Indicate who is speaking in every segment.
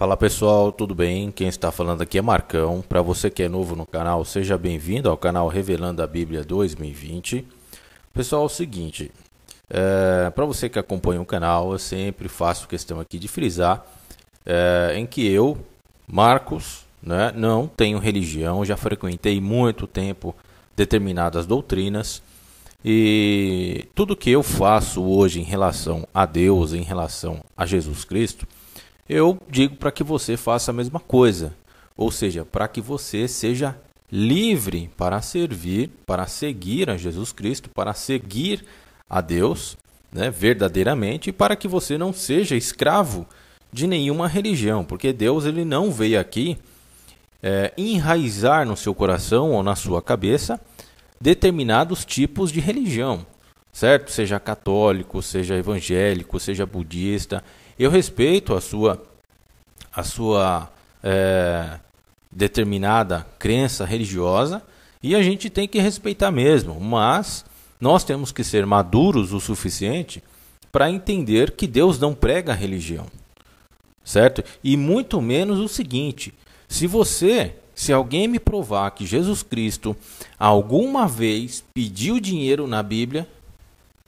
Speaker 1: Fala pessoal, tudo bem? Quem está falando aqui é Marcão. Para você que é novo no canal, seja bem-vindo ao canal Revelando a Bíblia 2020. Pessoal, é o seguinte: é, para você que acompanha o canal, eu sempre faço questão aqui de frisar é, em que eu, Marcos, né, não tenho religião, já frequentei muito tempo determinadas doutrinas. E tudo que eu faço hoje em relação a Deus, em relação a Jesus Cristo, eu digo para que você faça a mesma coisa, ou seja, para que você seja livre para servir, para seguir a Jesus Cristo, para seguir a Deus, né, verdadeiramente, para que você não seja escravo de nenhuma religião, porque Deus ele não veio aqui é, enraizar no seu coração ou na sua cabeça determinados tipos de religião, certo? Seja católico, seja evangélico, seja budista. Eu respeito a sua a sua é, determinada crença religiosa e a gente tem que respeitar mesmo, mas nós temos que ser maduros o suficiente para entender que Deus não prega a religião, certo? E muito menos o seguinte: se você, se alguém me provar que Jesus Cristo alguma vez pediu dinheiro na Bíblia,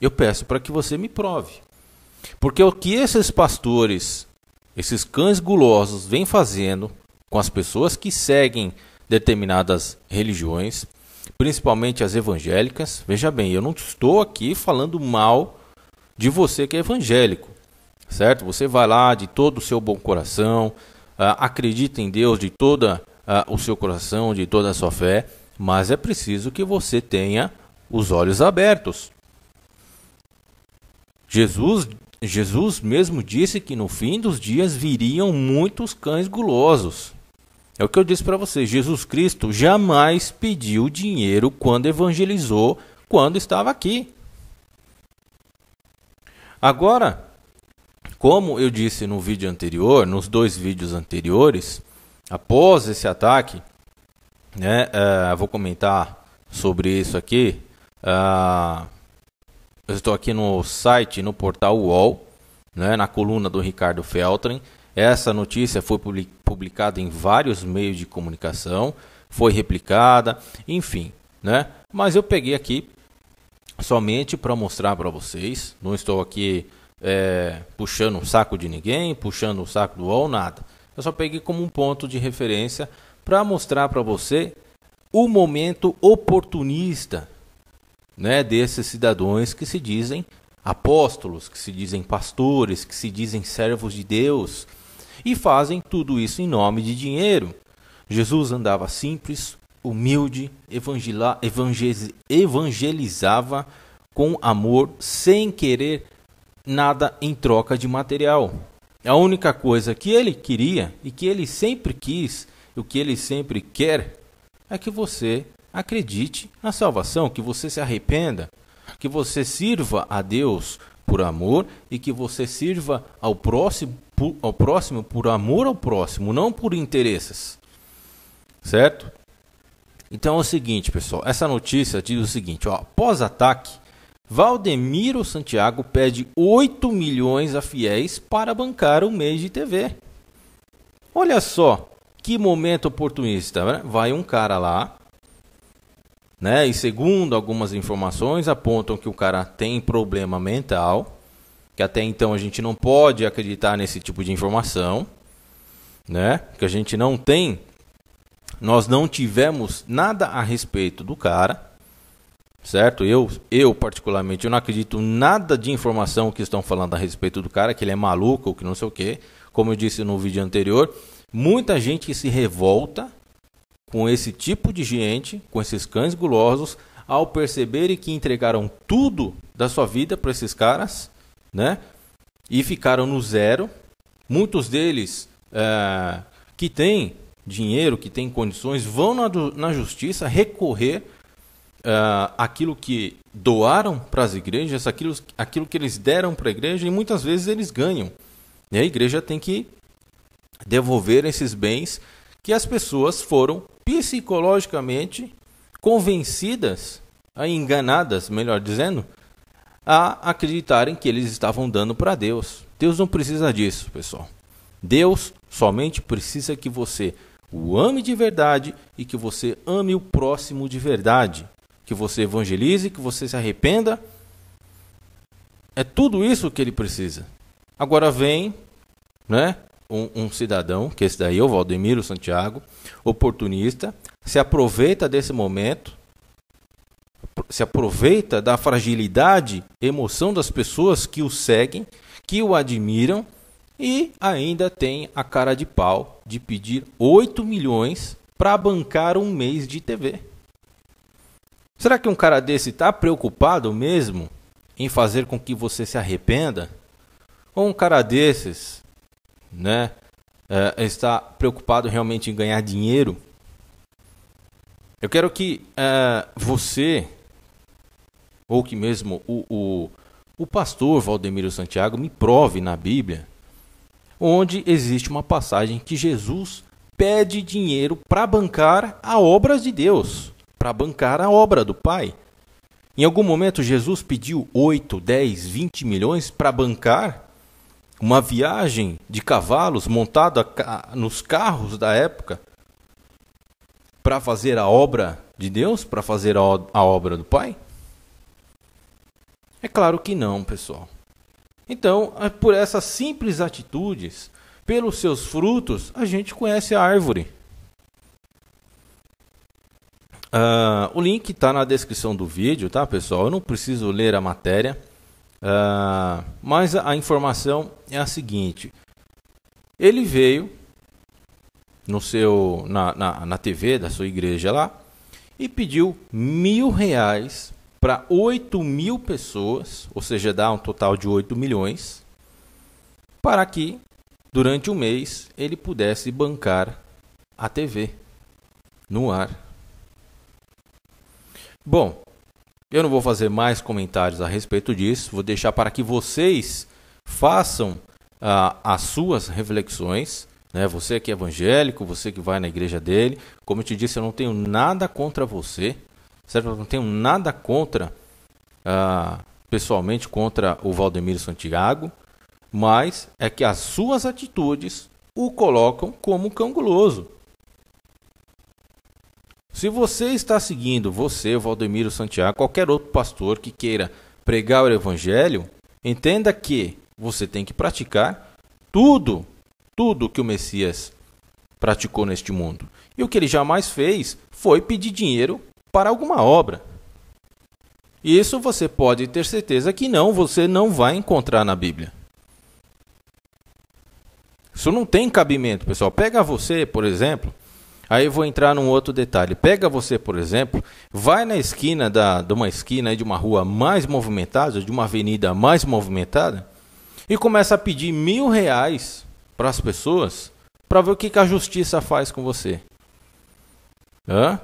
Speaker 1: eu peço para que você me prove. Porque o que esses pastores esses cães gulosos vêm fazendo com as pessoas que seguem determinadas religiões, principalmente as evangélicas. Veja bem, eu não estou aqui falando mal de você que é evangélico, certo? Você vai lá de todo o seu bom coração, ah, acredita em Deus de toda ah, o seu coração, de toda a sua fé, mas é preciso que você tenha os olhos abertos. Jesus Jesus mesmo disse que no fim dos dias viriam muitos cães gulosos. É o que eu disse para vocês. Jesus Cristo jamais pediu dinheiro quando evangelizou, quando estava aqui. Agora, como eu disse no vídeo anterior, nos dois vídeos anteriores, após esse ataque, né, uh, vou comentar sobre isso aqui. Uh, eu estou aqui no site, no portal UOL, né, na coluna do Ricardo Feltrin. Essa notícia foi publicada em vários meios de comunicação, foi replicada, enfim, né? Mas eu peguei aqui somente para mostrar para vocês. Não estou aqui é, puxando o saco de ninguém, puxando o saco do UOL, nada. Eu só peguei como um ponto de referência para mostrar para você o momento oportunista né, desses cidadãos que se dizem apóstolos, que se dizem pastores, que se dizem servos de Deus e fazem tudo isso em nome de dinheiro. Jesus andava simples, humilde, evangelizava com amor, sem querer nada em troca de material. A única coisa que ele queria e que ele sempre quis, o que ele sempre quer, é que você acredite na salvação, que você se arrependa, que você sirva a Deus por amor e que você sirva ao próximo por, ao próximo por amor ao próximo, não por interesses. Certo? Então é o seguinte, pessoal, essa notícia diz o seguinte, ó, após ataque, Valdemiro Santiago pede 8 milhões a fiéis para bancar o mês de TV. Olha só que momento oportunista, né? Vai um cara lá, né? E segundo algumas informações, apontam que o cara tem problema mental, que até então a gente não pode acreditar nesse tipo de informação, né? que a gente não tem, nós não tivemos nada a respeito do cara, certo? Eu, eu particularmente, eu não acredito nada de informação que estão falando a respeito do cara, que ele é maluco ou que não sei o quê. Como eu disse no vídeo anterior, muita gente se revolta com esse tipo de gente, com esses cães gulosos, ao perceberem que entregaram tudo da sua vida para esses caras, né? E ficaram no zero. Muitos deles é, que têm dinheiro, que têm condições, vão na, na justiça recorrer uh, eh, aquilo que doaram para as igrejas, aquilo, aquilo que eles deram para a igreja, e muitas vezes eles ganham. E né. a igreja tem que devolver esses bens que as pessoas foram psicologicamente convencidas, enganadas, melhor dizendo, a acreditarem que eles estavam dando para Deus. Deus não precisa disso, pessoal. Deus somente precisa que você o ame de verdade e que você ame o próximo de verdade, que você evangelize, que você se arrependa. É tudo isso que ele precisa. Agora vem, né? um, um cidadão, que é esse daí é o Valdemiro Santiago, oportunista, se aproveita desse momento, se aproveita da fragilidade, emoção das pessoas que o seguem, que o admiram e ainda tem a cara de pau de pedir 8 milhões para bancar um mês de TV. Será que um cara desse está preocupado mesmo em fazer com que você se arrependa? Ou um cara desses né, uh, está preocupado realmente em ganhar dinheiro, eu quero que uh, você, ou que mesmo o, o, o pastor Valdemiro Santiago, me prove na Bíblia onde existe uma passagem que Jesus pede dinheiro para bancar a obra de Deus, para bancar a obra do Pai. Em algum momento, Jesus pediu 8, 10, 20 milhões para bancar uma viagem de cavalos montada nos carros da época para fazer a obra de Deus, para fazer a, obra do Pai? É claro que não, pessoal. Então, é por essas simples atitudes, pelos seus frutos, a gente conhece a árvore. Uh, o link está na descrição do vídeo, tá, pessoal? Eu não preciso ler a matéria. Uh, mas a informação é a seguinte: ele veio no seu na, na, na TV da sua igreja lá e pediu mil reais para 8 mil pessoas, ou seja, dá um total de 8 milhões, para que durante um mês ele pudesse bancar a TV no ar. Bom, eu não vou fazer mais comentários a respeito disso, vou deixar para que vocês façam ah, as suas reflexões. Né? Você que é evangélico, você que vai na igreja dele. Como eu te disse, eu não tenho nada contra você, certo? Eu não tenho nada contra, ah, pessoalmente, contra o Valdemiro Santiago, mas é que as suas atitudes o colocam como canguloso. Se você está seguindo, você, Valdemiro Santiago, qualquer outro pastor que queira pregar o evangelho, entenda que você tem que praticar tudo, tudo que o Messias praticou neste mundo. E o que ele jamais fez foi pedir dinheiro para alguma obra. Isso você pode ter certeza que não, você não vai encontrar na Bíblia. Isso não tem cabimento, pessoal. Pega você, por exemplo, Aí eu vou entrar num outro detalhe. Pega você, por exemplo, vai na esquina da, de uma esquina de uma rua mais movimentada, de uma avenida mais movimentada, e começa a pedir mil reais para as pessoas para ver o que, que a justiça faz com você. Hã?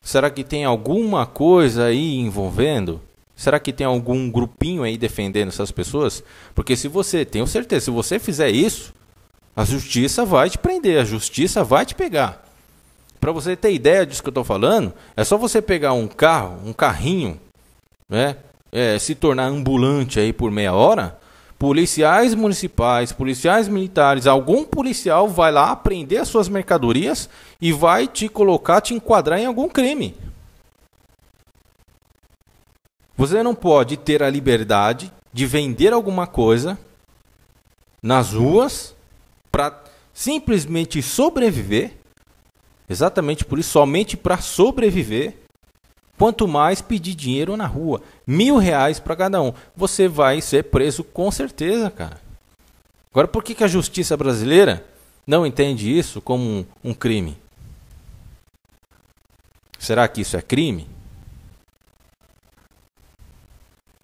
Speaker 1: Será que tem alguma coisa aí envolvendo? Será que tem algum grupinho aí defendendo essas pessoas? Porque se você, tenho certeza, se você fizer isso, a justiça vai te prender, a justiça vai te pegar. Para você ter ideia disso que eu estou falando, é só você pegar um carro, um carrinho, né? É, se tornar ambulante aí por meia hora, policiais municipais, policiais militares, algum policial vai lá prender as suas mercadorias e vai te colocar, te enquadrar em algum crime. Você não pode ter a liberdade de vender alguma coisa nas ruas para simplesmente sobreviver, exatamente por isso, somente para sobreviver, quanto mais pedir dinheiro na rua, mil reais para cada um, você vai ser preso com certeza, cara. Agora, por que, que a justiça brasileira não entende isso como um, um crime? Será que isso é crime?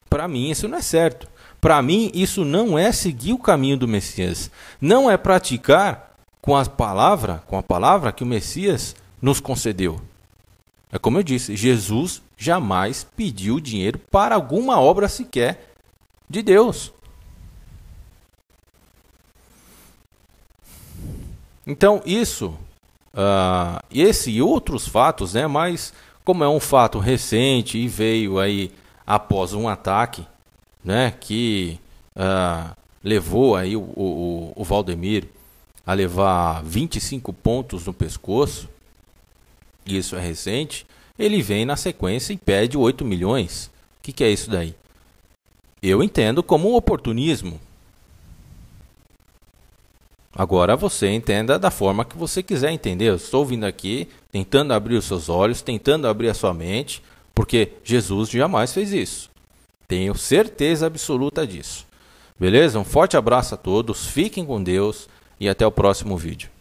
Speaker 1: Para mim, isso não é certo. Para mim, isso não é seguir o caminho do Messias. Não é praticar com a palavra, com a palavra que o Messias nos concedeu. É como eu disse, Jesus jamais pediu dinheiro para alguma obra sequer de Deus. Então, isso, uh, esse e outros fatos, né? Mas como é um fato recente e veio aí após um ataque né, que uh, levou aí o, o, o Valdemir a levar 25 pontos no pescoço, isso é recente, ele vem na sequência e pede 8 milhões. O que, que é isso daí? Eu entendo como um oportunismo. Agora você entenda da forma que você quiser entender. Eu estou vindo aqui tentando abrir os seus olhos, tentando abrir a sua mente, porque Jesus jamais fez isso. Tenho certeza absoluta disso. Beleza? Um forte abraço a todos, fiquem com Deus e até o próximo vídeo.